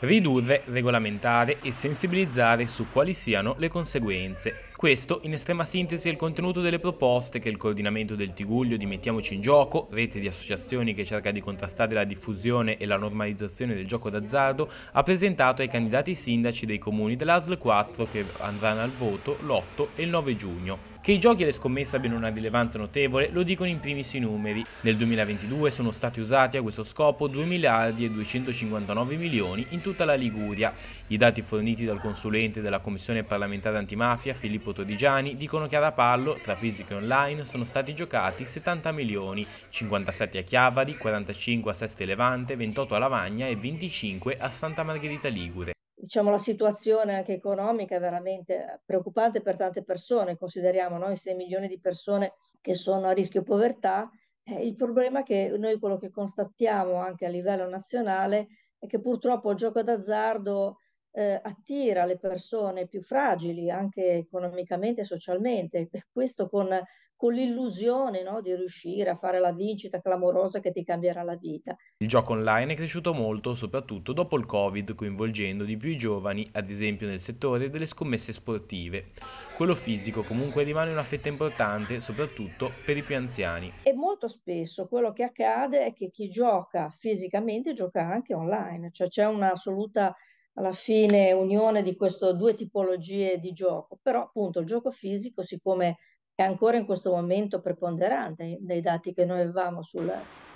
ridurre, regolamentare e sensibilizzare su quali siano le conseguenze. Questo, in estrema sintesi, è il contenuto delle proposte che il coordinamento del Tiguglio di Mettiamoci in Gioco, rete di associazioni che cerca di contrastare la diffusione e la normalizzazione del gioco d'azzardo, ha presentato ai candidati sindaci dei comuni dell'ASL 4 che andranno al voto l'8 e il 9 giugno. Che i giochi e le scommesse abbiano una rilevanza notevole lo dicono in primis i numeri. Nel 2022 sono stati usati a questo scopo 2 miliardi e 259 milioni in tutta la Liguria. I dati forniti dal consulente della Commissione parlamentare antimafia Filippo Todigiani dicono che a Rapallo, tra fisico e online, sono stati giocati 70 milioni, 57 a Chiavari, 45 a Seste Levante, 28 a Lavagna e 25 a Santa Margherita Ligure diciamo, la situazione anche economica è veramente preoccupante per tante persone, consideriamo noi 6 milioni di persone che sono a rischio povertà, eh, il problema è che noi quello che constatiamo anche a livello nazionale è che purtroppo il gioco d'azzardo eh, attira le persone più fragili anche economicamente e socialmente, questo con, con l'illusione no, di riuscire a fare la vincita clamorosa che ti cambierà la vita. Il gioco online è cresciuto molto, soprattutto dopo il Covid, coinvolgendo di più i giovani, ad esempio nel settore delle scommesse sportive. Quello fisico comunque rimane una fetta importante, soprattutto per i più anziani. E molto spesso quello che accade è che chi gioca fisicamente gioca anche online, cioè c'è un'assoluta alla fine unione di queste due tipologie di gioco, però appunto il gioco fisico, siccome è ancora in questo momento preponderante dai dati che noi avevamo sul,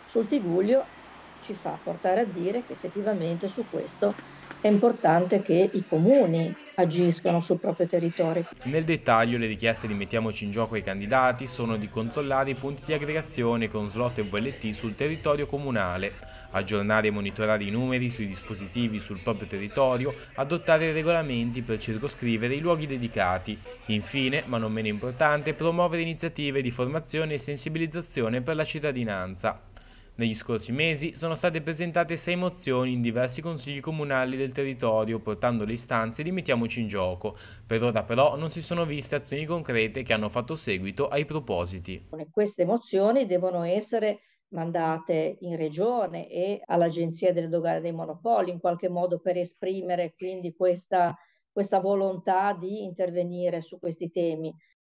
sul Tiguglio, ci fa portare a dire che effettivamente su questo è importante che i comuni agiscano sul proprio territorio. Nel dettaglio le richieste di mettiamoci in gioco ai candidati sono di controllare i punti di aggregazione con slot e VLT sul territorio comunale, aggiornare e monitorare i numeri sui dispositivi sul proprio territorio, adottare regolamenti per circoscrivere i luoghi dedicati, infine, ma non meno importante, promuovere iniziative di formazione e sensibilizzazione per la cittadinanza. Negli scorsi mesi sono state presentate sei mozioni in diversi consigli comunali del territorio portando le istanze di mettiamoci in gioco. Per ora però non si sono viste azioni concrete che hanno fatto seguito ai propositi. Queste mozioni devono essere mandate in regione e all'Agenzia delle Dogane dei Monopoli in qualche modo per esprimere quindi questa, questa volontà di intervenire su questi temi.